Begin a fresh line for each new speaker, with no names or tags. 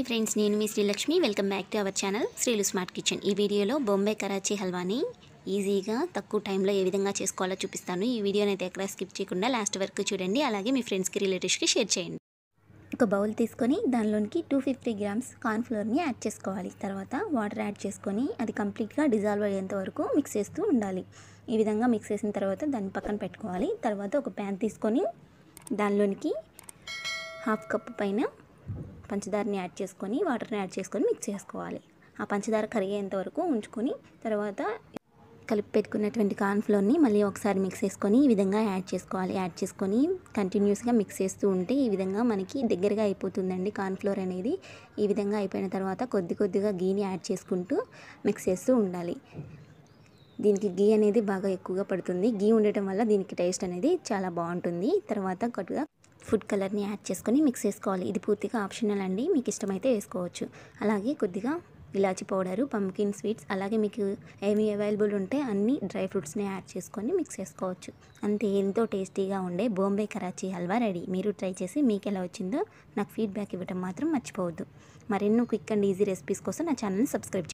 hi friends నేను మీ Srilakshmi welcome back to our channel Srilu smart kitchen ఈ వీడియోలో బొంబే కరాచీ హల్వాని ఈజీగా తక్కువ టైంలో ఏ విధంగా చేసుకోవాలో చూపిస్తాను ఈ వీడియోని అయితే ఎక్కడ స్కిప్ చేయకుండా లాస్ట్ వరకు చూడండి అలాగే మీ ఫ్రెండ్స్కి రిలేటివ్స్కి షేర్ చేయండి ఒక బౌల్ తీసుకొని దానిలోనికి టూ ఫిఫ్టీ గ్రామ్స్ కార్న్ఫ్లోర్ని యాడ్ చేసుకోవాలి తర్వాత వాటర్ యాడ్ చేసుకొని అది కంప్లీట్గా డిజాల్వ్ అయ్యేంత వరకు మిక్స్ చేస్తూ ఉండాలి ఈ విధంగా మిక్స్ చేసిన తర్వాత దాన్ని పక్కన పెట్టుకోవాలి తర్వాత ఒక ప్యాన్ తీసుకొని దానిలోనికి హాఫ్ కప్ పైన పంచదారని యాడ్ చేసుకొని వాటర్ని యాడ్ చేసుకొని మిక్స్ చేసుకోవాలి ఆ పంచదార కరిగేంత వరకు ఉంచుకొని తర్వాత కలిపి పెట్టుకున్నటువంటి కార్న్ఫ్లోర్ని మళ్ళీ ఒకసారి మిక్స్ చేసుకొని ఈ విధంగా యాడ్ చేసుకోవాలి యాడ్ చేసుకొని కంటిన్యూస్గా మిక్స్ చేస్తూ ఉంటే ఈ విధంగా మనకి దగ్గరగా అయిపోతుందండి కార్న్ఫ్లోర్ అనేది ఈ విధంగా అయిపోయిన తర్వాత కొద్ది కొద్దిగా గీని యాడ్ చేసుకుంటూ మిక్స్ చేస్తూ ఉండాలి దీనికి గీ అనేది బాగా ఎక్కువగా పడుతుంది గీ ఉండటం వల్ల దీనికి టేస్ట్ అనేది చాలా బాగుంటుంది తర్వాత కొద్దిగా ఫుడ్ కలర్ని యాడ్ చేసుకొని మిక్స్ చేసుకోవాలి ఇది పూర్తిగా ఆప్షనల్ అండి మీకు ఇష్టమైతే వేసుకోవచ్చు అలాగే కొద్దిగా ఇలాచి పౌడరు పంకిన్ స్వీట్స్ అలాగే మీకు ఏమి అవైలబుల్ ఉంటే అన్ని డ్రై ఫ్రూట్స్ని యాడ్ చేసుకొని మిక్స్ చేసుకోవచ్చు అంతే ఎంతో టేస్టీగా ఉండే బాంబే కరాచీ హల్వా రెడీ మీరు ట్రై చేసి మీకు ఎలా వచ్చిందో నాకు ఫీడ్బ్యాక్ ఇవ్వడం మాత్రం మర్చిపోవద్దు మరెన్నో క్విక్ అండ్ ఈజీ రెసిపీస్ కోసం నా ఛానల్ని సబ్స్క్రైబ్